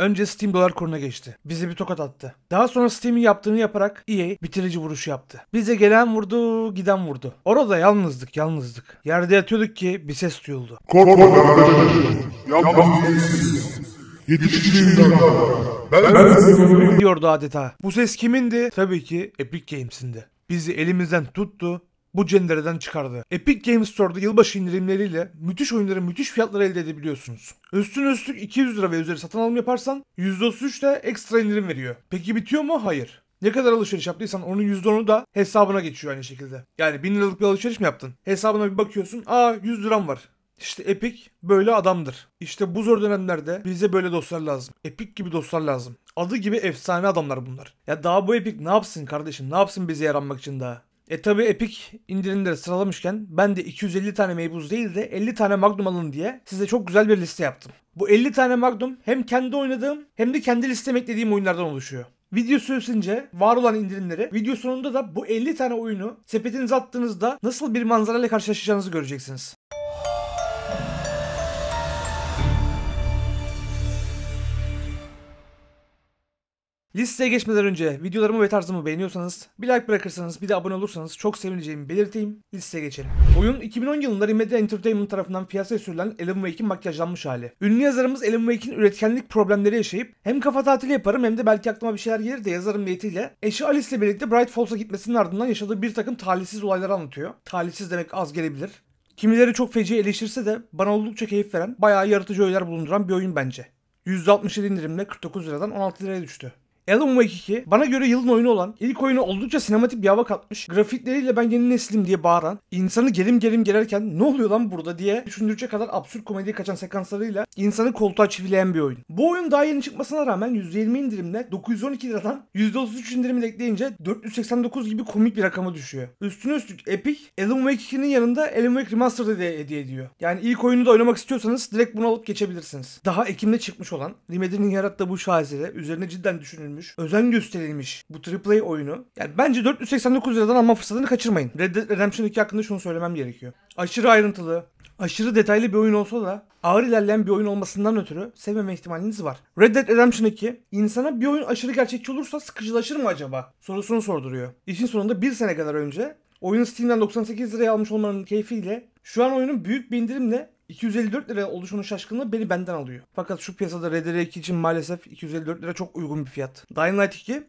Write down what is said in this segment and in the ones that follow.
Önce Steam dolar kuruna geçti. Bize bir tokat attı. Daha sonra Steam'in yaptığını yaparak EA bitirici vuruşu yaptı. Bize gelen vurdu, giden vurdu. Orada yalnızdık, yalnızdık. Yerde yatıyorduk ki bir ses duyuldu. Korkma arkadaşım. Yapma Yetişkin ben, ben, ben, diyordu adeta. Bu ses kimindi? Tabii ki Epic Games'indi. Bizi elimizden tuttu, bu cendereden çıkardı. Epic Games Store'da yılbaşı indirimleriyle müthiş oyunları müthiş fiyatlara elde edebiliyorsunuz. Üstün üstlük 200 lira ve üzeri satın alım yaparsan %33 de ekstra indirim veriyor. Peki bitiyor mu? Hayır. Ne kadar alışveriş yaptıysan onun %10'u da hesabına geçiyor aynı şekilde. Yani 1000 liralık bir alışveriş mi yaptın? Hesabına bir bakıyorsun. Aa 100 liram var. İşte Epic böyle adamdır. İşte bu zor dönemlerde bize böyle dostlar lazım. Epic gibi dostlar lazım. Adı gibi efsane adamlar bunlar. Ya daha bu Epic ne yapsın kardeşim? Ne yapsın bize yaranmak için daha? E tabi Epic indirimleri sıralamışken ben de 250 tane meybuz değil de 50 tane Magnum alın diye size çok güzel bir liste yaptım. Bu 50 tane Magnum hem kendi oynadığım hem de kendi listeme eklediğim oyunlardan oluşuyor. Video süresince var olan indirimleri, video sonunda da bu 50 tane oyunu sepetinize attığınızda nasıl bir manzarayla karşılaşacağınızı göreceksiniz. Listeye geçmeden önce videolarımı ve tarzımı beğeniyorsanız bir like bırakırsanız bir de abone olursanız çok sevineceğimi belirteyim. Listeye geçelim. Oyun 2010 yılında Remedy Entertainment tarafından piyasaya sürülen Alan Wake'in makyajlanmış hali. Ünlü yazarımız Alan Wake'in üretkenlik problemleri yaşayıp hem kafa tatili yaparım hem de belki aklıma bir şeyler gelir de yazarım niyetiyle eşi Alice ile birlikte Bright Falls'a gitmesinin ardından yaşadığı bir takım talihsiz olayları anlatıyor. Talihsiz demek az gelebilir. Kimileri çok feci eleştirse de bana oldukça keyif veren, bayağı yaratıcı öğeler bulunduran bir oyun bence. %67 indirimle 49 liradan 16 liraya düştü. Alan Wake 2 bana göre yılın oyunu olan ilk oyunu oldukça sinematik bir hava katmış. Grafikleriyle ben yeni neslim diye bağıran, insanı gelim gelim gererken ne oluyor lan burada diye düşündürecek kadar absürt komediye kaçan sekanslarıyla insanı koltuğa çivileyen bir oyun. Bu oyun daha yeni çıkmasına rağmen %20 indirimle 912 liradan %33 indirimle ekleyince 489 gibi komik bir rakama düşüyor. Üstüne üstlük Epic Alan Wake 2'nin yanında Alan Wake Remastered'ı da hediye ediyor. Yani ilk oyunu da oynamak istiyorsanız direkt bunu alıp geçebilirsiniz. Daha Ekim'de çıkmış olan Remedy'nin yarattığı bu şaheseri üzerine cidden düşünün düşünülmüş, özen gösterilmiş bu AAA oyunu. Yani bence 489 liradan alma fırsatını kaçırmayın. Red Dead Redemption 2 hakkında şunu söylemem gerekiyor. Aşırı ayrıntılı, aşırı detaylı bir oyun olsa da ağır ilerleyen bir oyun olmasından ötürü sevmeme ihtimaliniz var. Red Dead Redemption 2 insana bir oyun aşırı gerçekçi olursa sıkıcılaşır mı acaba? Sorusunu sorduruyor. İşin sonunda bir sene kadar önce oyunu Steam'den 98 liraya almış olmanın keyfiyle şu an oyunun büyük bir indirimle 254 lira oluşunun şaşkınlığı beni benden alıyor. Fakat şu piyasada RDR2 için maalesef 254 lira çok uygun bir fiyat. Dying Light 2,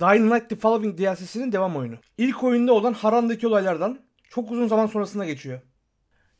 Dying Light The Following DLC'sinin devam oyunu. İlk oyunda olan Haran'daki olaylardan çok uzun zaman sonrasına geçiyor.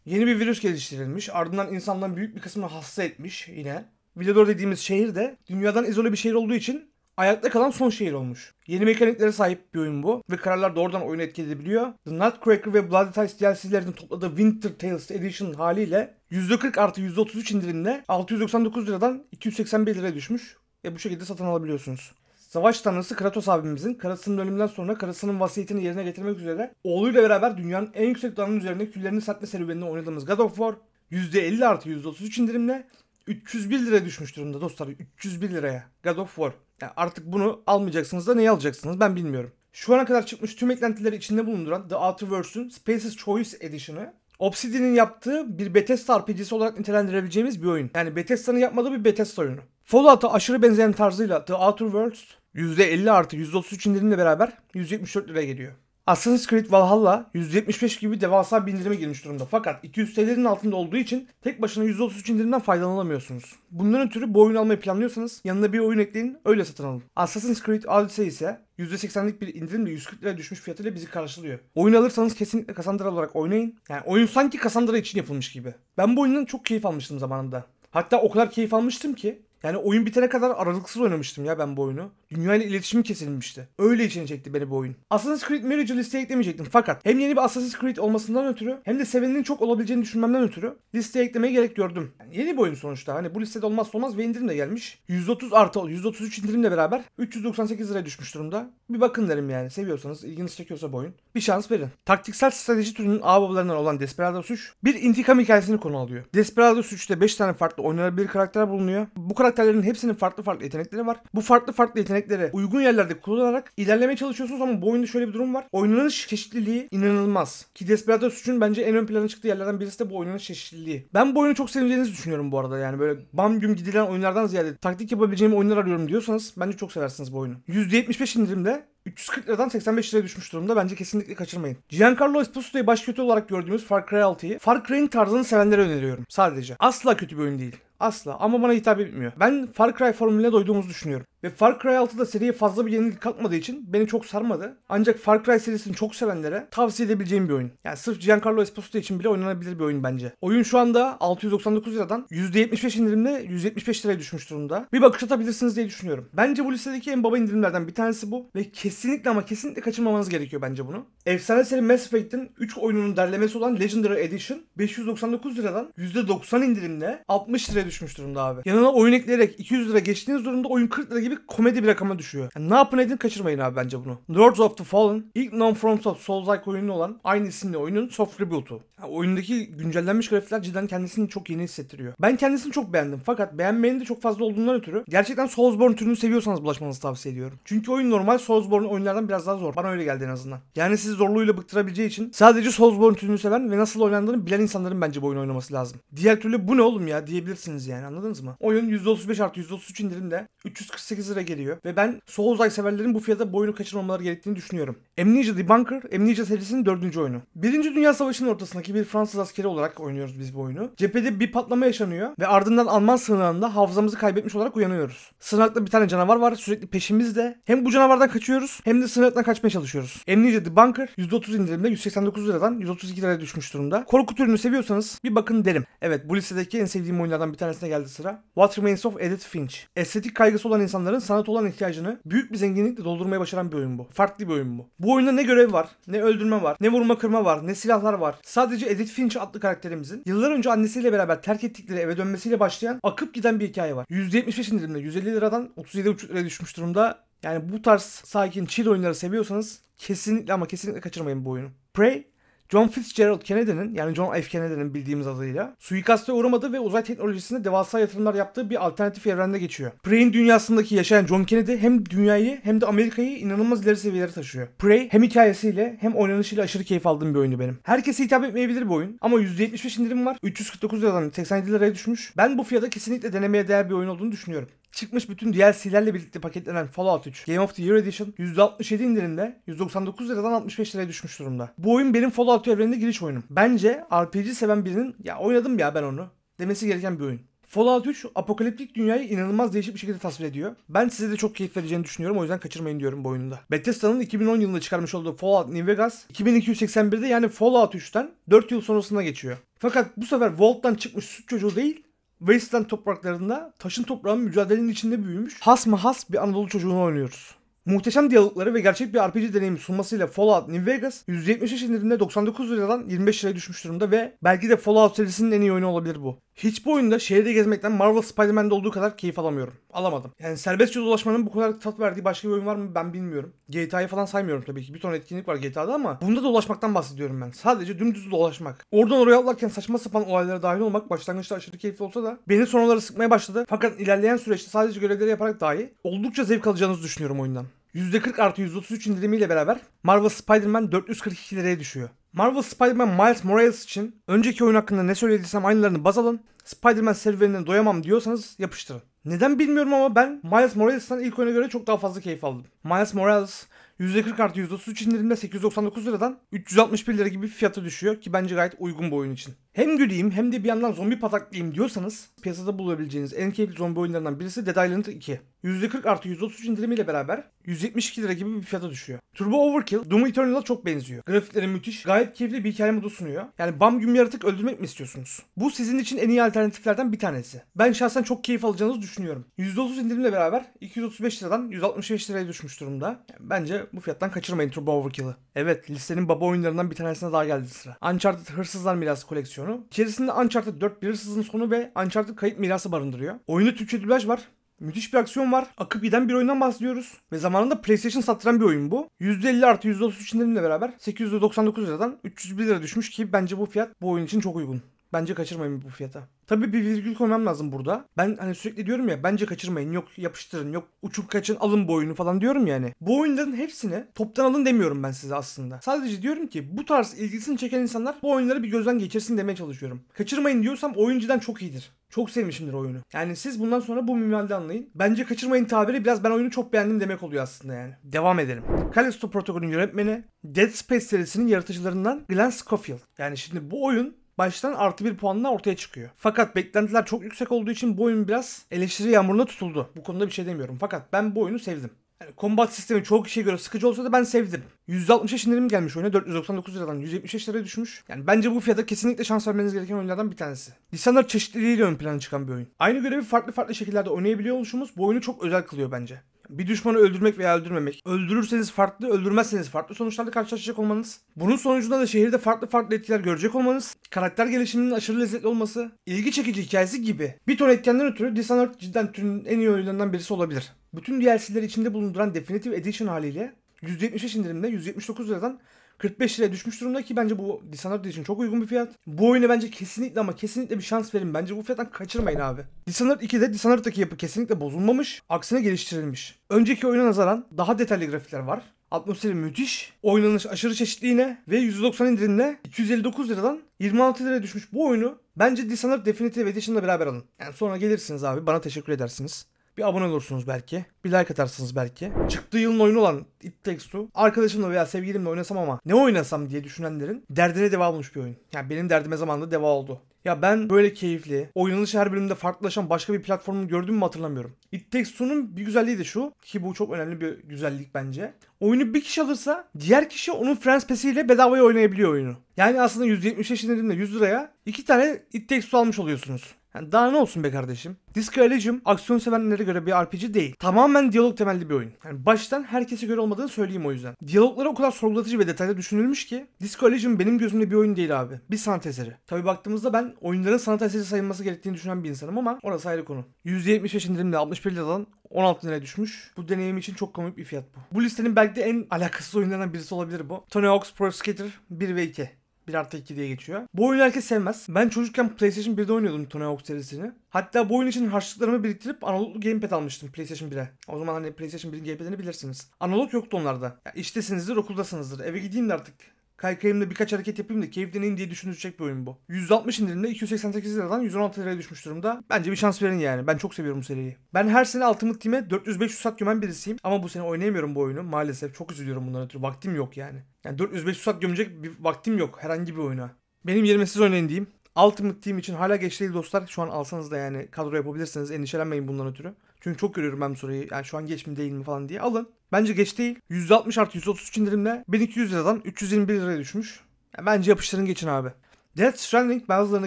Yeni bir virüs geliştirilmiş, ardından insanların büyük bir kısmını hasta etmiş yine. Villador dediğimiz şehir de dünyadan izole bir şehir olduğu için ayakta kalan son şehir olmuş. Yeni mekaniklere sahip bir oyun bu ve kararlar doğrudan oyunu etkileyebiliyor. The Nutcracker ve Bloody Ties DLC'lerinin topladığı Winter Tales Edition haliyle %40 artı %33 indirimle 699 liradan 281 liraya düşmüş ve bu şekilde satın alabiliyorsunuz. Savaş tanrısı Kratos abimizin karısının ölümünden sonra karısının vasiyetini yerine getirmek üzere oğluyla beraber dünyanın en yüksek dağının üzerinde küllerini satma serüvenini oynadığımız God of War %50 artı %33 indirimle 301 lira düşmüş durumda dostlar. 301 liraya. God of War. Yani artık bunu almayacaksınız da neyi alacaksınız ben bilmiyorum. Şu ana kadar çıkmış tüm eklentileri içinde bulunduran The Outer Worlds'un Spaces Choice Edition'ı Obsidian'in yaptığı bir Bethesda RPG'si olarak nitelendirebileceğimiz bir oyun. Yani Bethesda'nın yapmadığı bir Bethesda oyunu. Fallout'a aşırı benzeyen tarzıyla The Outer Worlds %50 artı %33 indirimle beraber 174 liraya geliyor. Assassin's Creed Valhalla 175 gibi devasa bir indirime girmiş durumda. Fakat 200 TL'nin altında olduğu için tek başına 133 indirimden faydalanamıyorsunuz. Bunların türü bu oyunu almayı planlıyorsanız yanına bir oyun ekleyin öyle satın alın. Assassin's Creed Odyssey ise %80'lik bir indirimle 140 lira düşmüş fiyatıyla bizi karşılıyor. Oyun alırsanız kesinlikle Cassandra olarak oynayın. Yani oyun sanki Cassandra için yapılmış gibi. Ben bu oyundan çok keyif almıştım zamanında. Hatta o kadar keyif almıştım ki yani oyun bitene kadar aralıksız oynamıştım ya ben bu oyunu. Dünya ile iletişim kesilmişti. Öyle içine çekti beni bu oyun. Assassin's Creed Mirage listeye eklemeyecektim fakat hem yeni bir Assassin's Creed olmasından ötürü hem de sevenin çok olabileceğini düşünmemden ötürü listeye eklemeye gerek gördüm. Yani yeni bir oyun sonuçta. Hani bu listede olmazsa olmaz ve indirim de gelmiş. 130 artı 133 indirimle beraber 398 liraya düşmüş durumda. Bir bakın derim yani. Seviyorsanız, ilginizi çekiyorsa bu oyun. Bir şans verin. Taktiksel strateji türünün ağababalarından olan Desperados 3 bir intikam hikayesini konu alıyor. Desperados 3'te 5 tane farklı oynanabilir karakter bulunuyor. Bu karakterlerin hepsinin farklı farklı yetenekleri var. Bu farklı farklı yetenekleri yeteneklere uygun yerlerde kullanarak ilerlemeye çalışıyorsunuz ama bu oyunda şöyle bir durum var. Oynanış çeşitliliği inanılmaz. Ki Desperados 3'ün bence en ön plana çıktığı yerlerden birisi de bu oynanış çeşitliliği. Ben bu oyunu çok seveceğinizi düşünüyorum bu arada. Yani böyle bam güm gidilen oyunlardan ziyade taktik yapabileceğim oyunlar arıyorum diyorsanız bence çok seversiniz bu oyunu. %75 indirimde 340 liradan 85 liraya düşmüş durumda. Bence kesinlikle kaçırmayın. Giancarlo Esposito'yu baş kötü olarak gördüğümüz Far Cry 6'yı Far Cry'in tarzını sevenlere öneriyorum sadece. Asla kötü bir oyun değil. Asla ama bana hitap etmiyor. Ben Far Cry formülüne doyduğumuzu düşünüyorum. Ve Far Cry 6'da seriye fazla bir yenilik katmadığı için beni çok sarmadı. Ancak Far Cry serisini çok sevenlere tavsiye edebileceğim bir oyun. Yani sırf Giancarlo Esposito için bile oynanabilir bir oyun bence. Oyun şu anda 699 liradan %75 indirimle 175 liraya düşmüş durumda. Bir bakış atabilirsiniz diye düşünüyorum. Bence bu listedeki en baba indirimlerden bir tanesi bu ve kesin kesinlikle ama kesinlikle kaçırmamanız gerekiyor bence bunu. Efsane seri Mass Effect'in 3 oyununun derlemesi olan Legendary Edition 599 liradan %90 indirimle 60 liraya düşmüş durumda abi. Yanına oyun ekleyerek 200 lira geçtiğiniz durumda oyun 40 lira gibi komedi bir rakama düşüyor. Yani ne yapın edin kaçırmayın abi bence bunu. Lords of the Fallen ilk non-FromSoft Souls-like oyunu olan aynı isimli oyunun soft reboot'u. Yani oyundaki güncellenmiş grafikler cidden kendisini çok yeni hissettiriyor. Ben kendisini çok beğendim fakat beğenmenin de çok fazla olduğundan ötürü gerçekten Soulsborne türünü seviyorsanız bulaşmanızı tavsiye ediyorum. Çünkü oyun normal Soulsborne Soulsborne oyunlardan biraz daha zor. Bana öyle geldi en azından. Yani sizi zorluğuyla bıktırabileceği için sadece Soulsborne türünü seven ve nasıl oynandığını bilen insanların bence bu oyunu oynaması lazım. Diğer türlü bu ne oğlum ya diyebilirsiniz yani anladınız mı? Oyun %35 artı %33 indirimde 348 lira geliyor ve ben Soulslike severlerin bu fiyata bu oyunu kaçırmamaları gerektiğini düşünüyorum. Amnesia Debunker, Amnesia serisinin dördüncü oyunu. Birinci Dünya Savaşı'nın ortasındaki bir Fransız askeri olarak oynuyoruz biz bu oyunu. Cephede bir patlama yaşanıyor ve ardından Alman sığınağında hafızamızı kaybetmiş olarak uyanıyoruz. Sığınakta bir tane canavar var sürekli peşimizde. Hem bu canavardan kaçıyoruz çalışıyoruz hem de sınırdan kaçmaya çalışıyoruz. Amnesia Debunker %30 indirimde 189 liradan 132 liraya düşmüş durumda. Korku türünü seviyorsanız bir bakın derim. Evet bu listedeki en sevdiğim oyunlardan bir tanesine geldi sıra. What Remains of Edith Finch. Estetik kaygısı olan insanların sanat olan ihtiyacını büyük bir zenginlikle doldurmaya başaran bir oyun bu. Farklı bir oyun bu. Bu oyunda ne görev var, ne öldürme var, ne vurma kırma var, ne silahlar var. Sadece Edith Finch adlı karakterimizin yıllar önce annesiyle beraber terk ettikleri eve dönmesiyle başlayan akıp giden bir hikaye var. %75 indirimle 150 liradan 37,5 liraya düşmüş durumda yani bu tarz sakin chill oyunları seviyorsanız kesinlikle ama kesinlikle kaçırmayın bu oyunu. Prey John Fitzgerald Kennedy'nin yani John F. Kennedy'nin bildiğimiz adıyla suikaste uğramadı ve uzay teknolojisinde devasa yatırımlar yaptığı bir alternatif evrende geçiyor. Prey'in dünyasındaki yaşayan John Kennedy hem dünyayı hem de Amerika'yı inanılmaz ileri seviyelere taşıyor. Prey hem hikayesiyle hem oynanışıyla aşırı keyif aldığım bir oyundu benim. Herkese hitap etmeyebilir bu oyun ama %75 indirim var. 349 liradan 87 liraya düşmüş. Ben bu fiyata kesinlikle denemeye değer bir oyun olduğunu düşünüyorum çıkmış bütün DLC'lerle birlikte paketlenen Fallout 3 Game of the Year Edition 167 indirimle 199 liradan 65 liraya düşmüş durumda. Bu oyun benim Fallout evreninde giriş oyunum. Bence RPG seven birinin ya oynadım ya ben onu demesi gereken bir oyun. Fallout 3 apokaliptik dünyayı inanılmaz değişik bir şekilde tasvir ediyor. Ben size de çok keyif vereceğini düşünüyorum o yüzden kaçırmayın diyorum bu oyunda. Bethesda'nın 2010 yılında çıkarmış olduğu Fallout New Vegas 2281'de yani Fallout 3'ten 4 yıl sonrasında geçiyor. Fakat bu sefer Vault'tan çıkmış süt çocuğu değil Wasteland topraklarında taşın toprağın mücadelenin içinde büyümüş has mı has bir Anadolu çocuğunu oynuyoruz. Muhteşem diyalogları ve gerçek bir RPG deneyimi sunmasıyla Fallout New Vegas 175 indirimde 99 liradan 25 liraya düşmüş durumda ve belki de Fallout serisinin en iyi oyunu olabilir bu. Hiçbir oyunda şehirde gezmekten Marvel Spider-Man'de olduğu kadar keyif alamıyorum alamadım. Yani serbestçe dolaşmanın bu kadar tat verdiği başka bir oyun var mı ben bilmiyorum. GTA'yı falan saymıyorum tabii ki. Bir ton etkinlik var GTA'da ama bunda dolaşmaktan bahsediyorum ben. Sadece dümdüz dolaşmak. Oradan oraya atlarken saçma sapan olaylara dahil olmak başlangıçta aşırı keyifli olsa da beni sonraları sıkmaya başladı. Fakat ilerleyen süreçte sadece görevleri yaparak dahi oldukça zevk alacağınızı düşünüyorum oyundan. %40 artı %33 indirimiyle beraber Marvel Spider-Man 442 liraya düşüyor. Marvel Spider-Man Miles Morales için önceki oyun hakkında ne söylediysem aynılarını baz alın. Spider-Man serüvenine doyamam diyorsanız yapıştırın. Neden bilmiyorum ama ben Miles Morales'tan ilk oyuna göre çok daha fazla keyif aldım. Miles Morales %40 artı %33 indirimde 899 liradan 361 lira gibi fiyata düşüyor ki bence gayet uygun bu oyun için. Hem güleyim hem de bir yandan zombi pataklayayım diyorsanız piyasada bulabileceğiniz en keyifli zombi oyunlarından birisi Dead Island 2. %40 artı %33 indirimiyle beraber 172 lira gibi bir fiyata düşüyor. Turbo Overkill Doom Eternal'a çok benziyor. Grafikleri müthiş, gayet keyifli bir hikaye modu sunuyor. Yani bam güm yaratık öldürmek mi istiyorsunuz? Bu sizin için en iyi alternatiflerden bir tanesi. Ben şahsen çok keyif alacağınızı düşünüyorum. %30 indirimle beraber 235 liradan 165 liraya düşmüş durumda. Yani bence bu fiyattan kaçırmayın Turbo Overkill'ı. Evet listenin baba oyunlarından bir tanesine daha geldi sıra. Uncharted Hırsızlar Mirası Koleksiyonu versiyonu. İçerisinde Uncharted 4 Birersiz'in sonu ve Uncharted kayıt mirası barındırıyor. Oyunda Türkçe dublaj var. Müthiş bir aksiyon var. Akıp giden bir oyundan bahsediyoruz. Ve zamanında PlayStation sattıran bir oyun bu. %50 artı %33 indirimle beraber 899 liradan 301 lira düşmüş ki bence bu fiyat bu oyun için çok uygun. Bence kaçırmayın bu fiyata. Tabii bir virgül koymam lazım burada. Ben hani sürekli diyorum ya bence kaçırmayın yok yapıştırın yok uçup kaçın alın bu oyunu falan diyorum yani. Bu oyunların hepsini toptan alın demiyorum ben size aslında. Sadece diyorum ki bu tarz ilgisini çeken insanlar bu oyunları bir gözden geçirsin demeye çalışıyorum. Kaçırmayın diyorsam oyuncudan çok iyidir. Çok sevmişimdir oyunu. Yani siz bundan sonra bu minvalde anlayın. Bence kaçırmayın tabiri biraz ben oyunu çok beğendim demek oluyor aslında yani. Devam edelim. Callisto Protokol'ün yönetmeni Dead Space serisinin yaratıcılarından Glenn Schofield. Yani şimdi bu oyun baştan artı bir puanla ortaya çıkıyor. Fakat beklentiler çok yüksek olduğu için bu oyun biraz eleştiri yağmuruna tutuldu. Bu konuda bir şey demiyorum. Fakat ben bu oyunu sevdim. Yani combat sistemi çoğu kişiye göre sıkıcı olsa da ben sevdim. %60 indirim gelmiş oyuna 499 liradan 175 liraya düşmüş. Yani bence bu fiyata kesinlikle şans vermeniz gereken oyunlardan bir tanesi. Lisanlar çeşitliliğiyle ön plana çıkan bir oyun. Aynı görevi farklı farklı şekillerde oynayabiliyor oluşumuz bu oyunu çok özel kılıyor bence. Bir düşmanı öldürmek veya öldürmemek. Öldürürseniz farklı, öldürmezseniz farklı sonuçlarla karşılaşacak olmanız. Bunun sonucunda da şehirde farklı farklı etkiler görecek olmanız. Karakter gelişiminin aşırı lezzetli olması. ilgi çekici hikayesi gibi. Bir ton etkenden ötürü Dishonored cidden türünün en iyi oyunlarından birisi olabilir. Bütün DLC'leri içinde bulunduran Definitive Edition haliyle %75 indirimle 179 liradan 45 liraya düşmüş durumda ki bence bu Dishonored için çok uygun bir fiyat. Bu oyunu bence kesinlikle ama kesinlikle bir şans verin. Bence bu fiyattan kaçırmayın abi. Dishonored 2'de Dishonored'daki yapı kesinlikle bozulmamış. Aksine geliştirilmiş. Önceki oyuna nazaran daha detaylı grafikler var. Atmosferi müthiş. Oynanış aşırı çeşitliğine ve 190 indirimle 259 liradan 26 liraya düşmüş bu oyunu bence Dishonored Definitive Edition'la beraber alın. Yani sonra gelirsiniz abi bana teşekkür edersiniz. Bir abone olursunuz belki. Bir like atarsınız belki. Çıktığı yılın oyunu olan It Takes Two. Arkadaşımla veya sevgilimle oynasam ama ne oynasam diye düşünenlerin derdine deva olmuş bir oyun. Yani benim derdime zamanında deva oldu. Ya ben böyle keyifli, oynanış her bölümde farklılaşan başka bir platformu gördüm mü hatırlamıyorum. It Takes Two'nun bir güzelliği de şu ki bu çok önemli bir güzellik bence. Oyunu bir kişi alırsa diğer kişi onun Friends ile bedavaya oynayabiliyor oyunu. Yani aslında 175 indirimle 100 liraya iki tane It Takes Two almış oluyorsunuz. Yani daha ne olsun be kardeşim? Disco Elysium aksiyon sevenlere göre bir RPG değil. Tamamen diyalog temelli bir oyun. Yani baştan herkese göre olmadığını söyleyeyim o yüzden. Diyalogları o kadar sorgulatıcı ve detaylı düşünülmüş ki Disco Elysium benim gözümde bir oyun değil abi. Bir sanat eseri. Tabi baktığımızda ben oyunların sanat eseri sayılması gerektiğini düşünen bir insanım ama orası ayrı konu. 175 indirimle 61 liradan 16 liraya düşmüş. Bu deneyim için çok komik bir fiyat bu. Bu listenin belki de en alakasız oyunlarından birisi olabilir bu. Tony Hawk's Pro Skater 1 ve 2. 1 artı 2 diye geçiyor. Bu oyunu herkes sevmez. Ben çocukken PlayStation 1'de oynuyordum Tony Hawk serisini. Hatta bu oyun için harçlıklarımı biriktirip analoglu gamepad almıştım PlayStation 1'e. O zaman hani PlayStation 1'in gamepad'ini bilirsiniz. Analog yoktu onlarda. Ya iştesinizdir, okuldasınızdır. Eve gideyim de artık Kaykayımda birkaç hareket yapayım da keyifleneyim diye düşünecek bir oyun bu. 160 indirimde 288 liradan 116 liraya düşmüş durumda. Bence bir şans verin yani. Ben çok seviyorum bu seriyi. Ben her sene Ultimate Team'e 400-500 saat gömen birisiyim. Ama bu sene oynayamıyorum bu oyunu. Maalesef çok üzülüyorum bundan ötürü. Vaktim yok yani. Yani 400-500 saat gömecek bir vaktim yok herhangi bir oyuna. Benim yerime siz oynayın diyeyim. Ultimate Team için hala geç değil dostlar. Şu an alsanız da yani kadro yapabilirsiniz. Endişelenmeyin bundan ötürü. Çünkü çok görüyorum ben bu soruyu. Yani şu an geç mi değil mi falan diye. Alın. Bence geç değil. %60 artı 133 indirimle 1200 liradan 321 liraya düşmüş. Yani bence yapıştırın geçin abi. Death Stranding bazılarına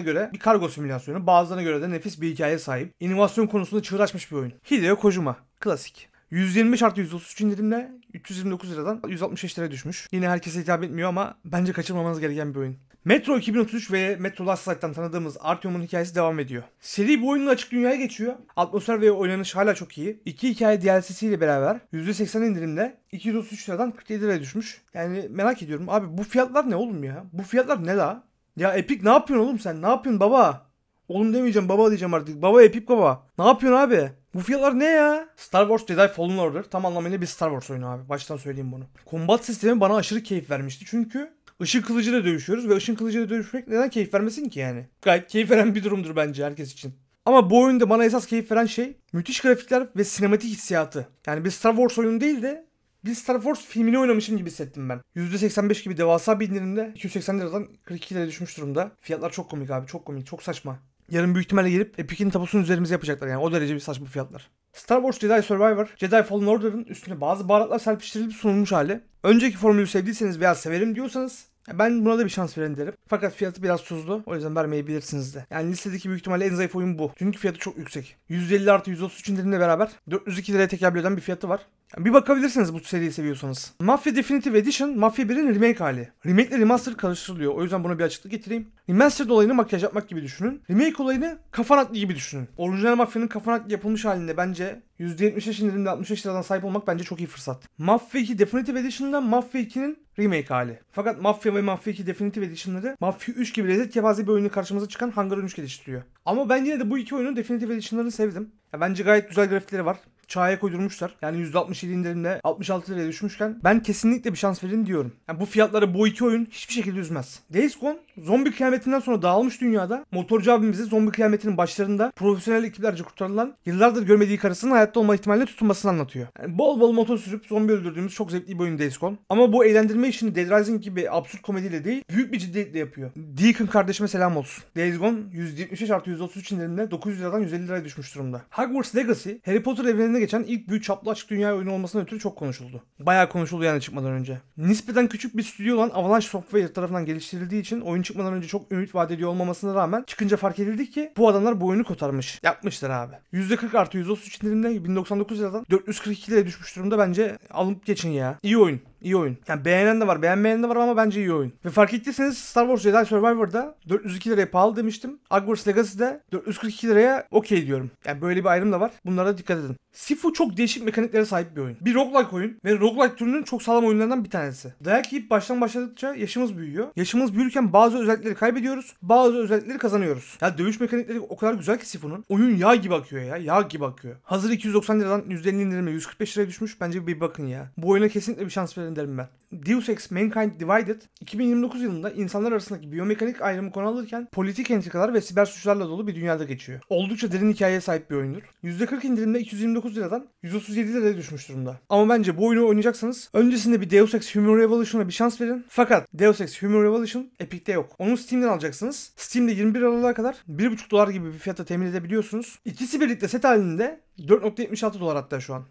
göre bir kargo simülasyonu, bazılarına göre de nefis bir hikaye sahip. İnovasyon konusunda çığır açmış bir oyun. Hideo Kojima. Klasik. 125 artı 133 indirimle 329 liradan 165 liraya düşmüş. Yine herkese hitap etmiyor ama bence kaçırmamanız gereken bir oyun. Metro 2033 ve Metro Last Light'tan tanıdığımız Artyom'un hikayesi devam ediyor. Seri bu oyunun açık dünyaya geçiyor. Atmosfer ve oynanış hala çok iyi. İki hikaye ile beraber %80 indirimle 233 liradan 47 liraya düşmüş. Yani merak ediyorum. Abi bu fiyatlar ne oğlum ya? Bu fiyatlar ne la? Ya Epic ne yapıyorsun oğlum sen? Ne yapıyorsun baba? Oğlum demeyeceğim baba diyeceğim artık. Baba Epic baba. Ne yapıyorsun abi? Bu fiyatlar ne ya? Star Wars Jedi Fallen Order tam anlamıyla bir Star Wars oyunu abi. Baştan söyleyeyim bunu. Kombat sistemi bana aşırı keyif vermişti çünkü ışın kılıcıyla dövüşüyoruz ve ışın kılıcıyla dövüşmek neden keyif vermesin ki yani? Gayet keyif veren bir durumdur bence herkes için. Ama bu oyunda bana esas keyif veren şey müthiş grafikler ve sinematik hissiyatı. Yani bir Star Wars oyunu değil de bir Star Wars filmini oynamışım gibi hissettim ben. %85 gibi devasa bir indirimde 280 liradan 42 liraya düşmüş durumda. Fiyatlar çok komik abi çok komik çok saçma. Yarın büyük ihtimalle gelip Epic'in tapusunu üzerimize yapacaklar yani o derece bir saçma fiyatlar. Star Wars Jedi Survivor, Jedi Fallen Order'ın üstüne bazı baharatlar serpiştirilip sunulmuş hali. Önceki formülü sevdiyseniz veya severim diyorsanız ben buna da bir şans verin derim. Fakat fiyatı biraz tuzlu. O yüzden vermeyebilirsiniz de. Yani listedeki büyük ihtimalle en zayıf oyun bu. Çünkü fiyatı çok yüksek. 150 artı 133 indirimle beraber 402 liraya tekabül eden bir fiyatı var. Bir bakabilirsiniz bu seriyi seviyorsanız. Mafia Definitive Edition, Mafia 1'in remake hali. Remake ile remaster karıştırılıyor. O yüzden buna bir açıklık getireyim. Remastered olayını makyaj yapmak gibi düşünün. Remake olayını kafan atlı gibi düşünün. Orijinal Mafia'nın kafan atlı yapılmış halinde bence %75 indirimde 65 liradan sahip olmak bence çok iyi fırsat. Mafia 2 Definitive Edition'da Mafia 2'nin remake hali. Fakat Mafia ve Mafia 2 Definitive Edition'ları Mafia 3 gibi lezzet yapazi bir oyunu karşımıza çıkan Hangar 13 geliştiriyor. Ama ben yine de bu iki oyunun Definitive Edition'larını sevdim. Ya bence gayet güzel grafikleri var çaya koydurmuşlar. Yani %67 indirimle 66 liraya düşmüşken ben kesinlikle bir şans verin diyorum. Yani bu fiyatlara bu iki oyun hiçbir şekilde üzmez. Days Gone zombi kıyametinden sonra dağılmış dünyada motorcu abimizi zombi kıyametinin başlarında profesyonel ekiplerce kurtarılan yıllardır görmediği karısının hayatta olma ihtimaline tutunmasını anlatıyor. Yani bol bol motor sürüp zombi öldürdüğümüz çok zevkli bir oyun Days Gone. Ama bu eğlendirme işini Dead Rising gibi absürt komediyle değil büyük bir ciddiyetle yapıyor. Deacon kardeşime selam olsun. Days Gone 173 artı 133 indirimle 900 liradan 150 liraya düşmüş durumda. Hogwarts Legacy Harry Potter evreninin tarihinde geçen ilk büyük çaplı açık dünya oyunu olmasına ötürü çok konuşuldu. Bayağı konuşuldu yani çıkmadan önce. Nispeten küçük bir stüdyo olan Avalanche Software tarafından geliştirildiği için oyun çıkmadan önce çok ümit vaat ediyor olmamasına rağmen çıkınca fark edildi ki bu adamlar bu oyunu kotarmış. Yapmışlar abi. %40 artı %33 indirimle 1099 liradan 442 liraya düşmüş durumda bence alıp geçin ya. İyi oyun iyi oyun. Yani beğenen de var, beğenmeyen de var ama bence iyi oyun. Ve fark ettiyseniz Star Wars Jedi Survivor'da 402 liraya pahalı demiştim. Hogwarts Legacy'de 442 liraya okey diyorum. Yani böyle bir ayrım da var. Bunlara dikkat edin. Sifu çok değişik mekaniklere sahip bir oyun. Bir roguelike oyun ve roguelike türünün çok sağlam oyunlarından bir tanesi. Dayak yiyip baştan başladıkça yaşımız büyüyor. Yaşımız büyürken bazı özellikleri kaybediyoruz, bazı özellikleri kazanıyoruz. Ya dövüş mekanikleri o kadar güzel ki Sifu'nun. Oyun yağ gibi akıyor ya, yağ gibi akıyor. Hazır 290 liradan 150 indirime 145 liraya düşmüş. Bence bir bakın ya. Bu oyuna kesinlikle bir şans verin derim ben. Deus Ex Mankind Divided 2029 yılında insanlar arasındaki biyomekanik ayrımı konu alırken politik entrikalar ve siber suçlarla dolu bir dünyada geçiyor. Oldukça derin hikayeye sahip bir oyundur. %40 indirimde 229 liradan 137 liraya düşmüş durumda. Ama bence bu oyunu oynayacaksanız öncesinde bir Deus Ex Human Revolution'a bir şans verin. Fakat Deus Ex Human Revolution Epic'te yok. Onu Steam'den alacaksınız. Steam'de 21 Aralık'a kadar 1,5 dolar gibi bir fiyata temin edebiliyorsunuz. İkisi birlikte set halinde 4.76 dolar hatta şu an.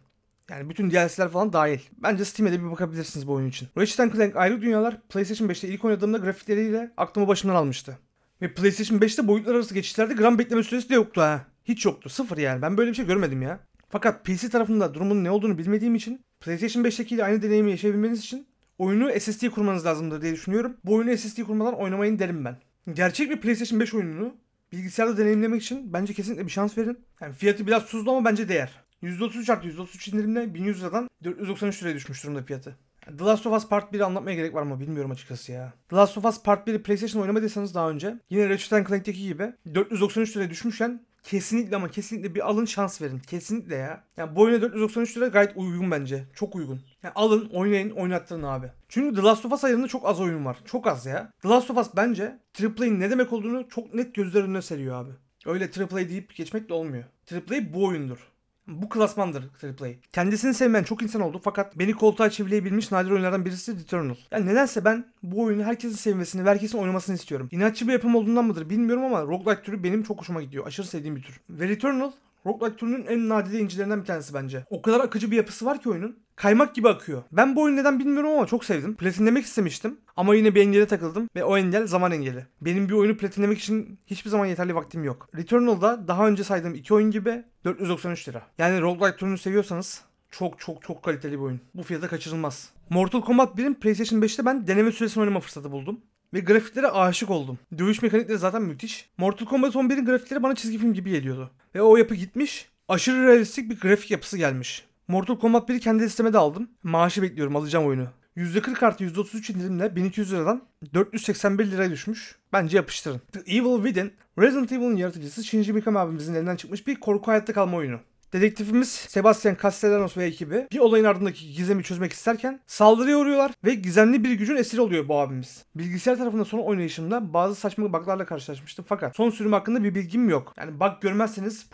Yani bütün DLC'ler falan dahil. Bence Steam'e de bir bakabilirsiniz bu oyun için. Ratchet Clank Ayrı Dünyalar PlayStation 5'te ilk oynadığımda grafikleriyle aklımı başımdan almıştı. Ve PlayStation 5'te boyutlar arası geçişlerde gram bekleme süresi de yoktu ha. Hiç yoktu. Sıfır yani. Ben böyle bir şey görmedim ya. Fakat PC tarafında durumun ne olduğunu bilmediğim için PlayStation 5'tekiyle aynı deneyimi yaşayabilmeniz için oyunu SSD kurmanız lazımdır diye düşünüyorum. Bu oyunu SSD kurmadan oynamayın derim ben. Gerçek bir PlayStation 5 oyununu bilgisayarda deneyimlemek için bence kesinlikle bir şans verin. Yani fiyatı biraz tuzlu ama bence değer. %33 artı %33 indirimle 1100 liradan 493 liraya düşmüş durumda fiyatı. The Last of Us Part 1'i anlatmaya gerek var mı bilmiyorum açıkçası ya. The Last of Us Part 1'i PlayStation oynamadıysanız daha önce yine Ratchet Clank'teki gibi 493 liraya düşmüşken kesinlikle ama kesinlikle bir alın şans verin. Kesinlikle ya. Yani bu oyuna 493 lira gayet uygun bence. Çok uygun. Yani alın oynayın oynattırın abi. Çünkü The Last of Us ayarında çok az oyun var. Çok az ya. The Last of Us bence AAA'nin ne demek olduğunu çok net gözler önüne seriyor abi. Öyle AAA deyip geçmek de olmuyor. AAA bu oyundur. Bu klasmandır Triple Kendisini sevmeyen çok insan oldu fakat beni koltuğa çevirebilmiş nadir oyunlardan birisi Returnal. Yani nedense ben bu oyunu herkesin sevmesini ve herkesin oynamasını istiyorum. İnatçı bir yapım olduğundan mıdır bilmiyorum ama roguelike türü benim çok hoşuma gidiyor. Aşırı sevdiğim bir tür. Ve Returnal Rock Like türünün en nadide incilerinden bir tanesi bence. O kadar akıcı bir yapısı var ki oyunun. Kaymak gibi akıyor. Ben bu oyunu neden bilmiyorum ama çok sevdim. Platinlemek istemiştim. Ama yine bir engele takıldım ve o engel zaman engeli. Benim bir oyunu platinlemek için hiçbir zaman yeterli vaktim yok. Returnal'da daha önce saydığım iki oyun gibi 493 lira. Yani roguelike türünü seviyorsanız çok çok çok kaliteli bir oyun. Bu fiyata kaçırılmaz. Mortal Kombat 1'in PlayStation 5'te ben deneme süresini oynama fırsatı buldum ve grafiklere aşık oldum. Dövüş mekanikleri zaten müthiş. Mortal Kombat 11'in grafikleri bana çizgi film gibi geliyordu. Ve o yapı gitmiş, aşırı realistik bir grafik yapısı gelmiş. Mortal Kombat 1'i kendi listeme de aldım. Maaşı bekliyorum alacağım oyunu. %40 artı %33 indirimle 1200 liradan 481 liraya düşmüş. Bence yapıştırın. The Evil Within, Resident Evil'ın yaratıcısı Shinji Mikami abimizin elinden çıkmış bir korku hayatta kalma oyunu. Dedektifimiz Sebastian Castellanos ve ekibi bir olayın ardındaki gizemi çözmek isterken saldırıya uğruyorlar ve gizemli bir gücün esiri oluyor bu abimiz. Bilgisayar tarafında son oynayışımda bazı saçma buglarla karşılaşmıştım fakat son sürüm hakkında bir bilgim yok. Yani bug görmezseniz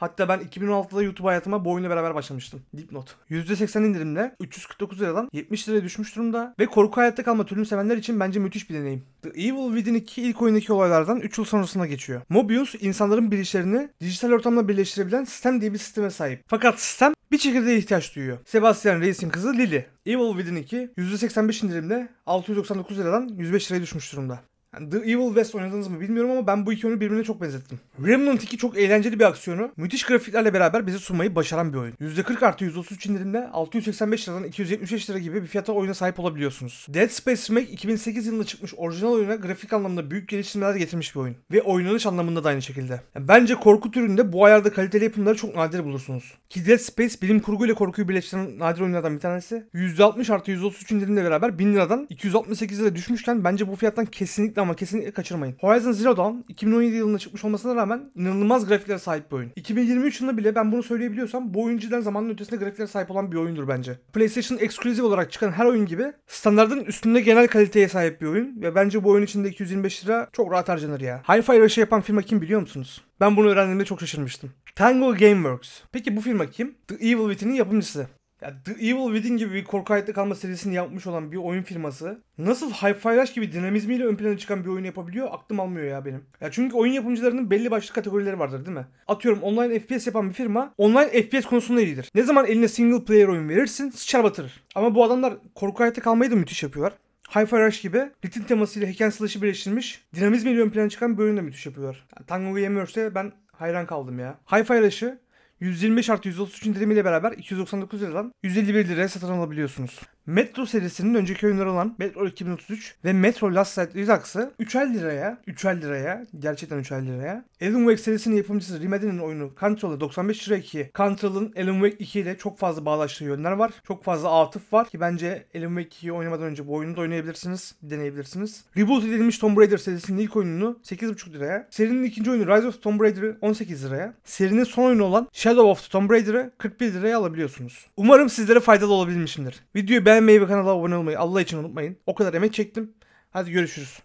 Hatta ben 2016'da YouTube hayatıma bu oyunla beraber başlamıştım. Dipnot. %80 indirimle 349 liradan 70 liraya düşmüş durumda ve korku hayatta kalma türünü sevenler için bence müthiş bir deneyim. The Evil Within 2 ilk oyundaki olaylardan 3 yıl sonrasına geçiyor. Mobius insanların bilinçlerini dijital ortamla birleştirebilen sistem diye bir sisteme sahip. Fakat sistem bir çekirdeğe ihtiyaç duyuyor. Sebastian Reis'in kızı Lily. Evil Within 2 %85 indirimle 699 liradan 105 liraya düşmüş durumda. The Evil West oynadınız mı bilmiyorum ama ben bu iki oyunu birbirine çok benzettim. Remnant 2 çok eğlenceli bir aksiyonu. Müthiş grafiklerle beraber bize sunmayı başaran bir oyun. %40 artı %33 indirimle 685 liradan 275 lira gibi bir fiyata oyuna sahip olabiliyorsunuz. Dead Space Remake 2008 yılında çıkmış orijinal oyuna grafik anlamında büyük geliştirmeler getirmiş bir oyun. Ve oynanış anlamında da aynı şekilde. Yani bence korku türünde bu ayarda kaliteli yapımları çok nadir bulursunuz. Ki Dead Space bilim kurgu ile korkuyu birleştiren nadir oyunlardan bir tanesi. %60 artı %33 indirimle beraber 1000 liradan 268 lira düşmüşken bence bu fiyattan kesinlikle ama kesinlikle kaçırmayın. Horizon Zero Dawn 2017 yılında çıkmış olmasına rağmen inanılmaz grafiklere sahip bir oyun. 2023 yılında bile ben bunu söyleyebiliyorsam bu oyun cidden zamanın ötesinde grafiklere sahip olan bir oyundur bence. PlayStation Exclusive olarak çıkan her oyun gibi standartın üstünde genel kaliteye sahip bir oyun ve bence bu oyun içinde 225 lira çok rahat harcanır ya. Hi-Fi Rush'ı yapan firma kim biliyor musunuz? Ben bunu öğrendiğimde çok şaşırmıştım. Tango Gameworks. Peki bu firma kim? The Evil Within'in yapımcısı. Ya The Evil Within gibi bir korku hayatta kalma serisini yapmış olan bir oyun firması nasıl Hi-Fi Rush gibi dinamizmiyle ön plana çıkan bir oyun yapabiliyor aklım almıyor ya benim. Ya çünkü oyun yapımcılarının belli başlı kategorileri vardır değil mi? Atıyorum online FPS yapan bir firma online FPS konusunda iyidir. Ne zaman eline single player oyun verirsin sıçar batırır. Ama bu adamlar korku hayatta kalmayı da müthiş yapıyorlar. Hi-Fi Rush gibi ritim temasıyla hack and birleştirmiş dinamizmiyle ön plana çıkan bir oyun da müthiş yapıyorlar. Yani Tango Gamers'e ben hayran kaldım ya. Hi-Fi Rush'ı 125 artı 133 indirimiyle beraber 299 liradan 151 liraya satın alabiliyorsunuz. Metro serisinin önceki oyunları olan Metro 2033 ve Metro Last Light Relax'ı 3'er liraya, 3'er liraya, gerçekten 3'er liraya. Alan Wake serisinin yapımcısı Remedy'nin oyunu Control'da 95 lira 2. Control'ın Alan Wake 2 ile çok fazla bağlaştığı yönler var. Çok fazla atıf var ki bence Alan Wake 2'yi oynamadan önce bu oyunu da oynayabilirsiniz, deneyebilirsiniz. Reboot edilmiş Tomb Raider serisinin ilk oyununu 8,5 liraya. Serinin ikinci oyunu Rise of Tomb Raider'ı 18 liraya. Serinin son oyunu olan Shadow of the Tomb Raider'ı 41 liraya alabiliyorsunuz. Umarım sizlere faydalı olabilmişimdir. Videoyu beğen Beğenmeyi ve kanala abone olmayı Allah için unutmayın. O kadar emek çektim. Hadi görüşürüz.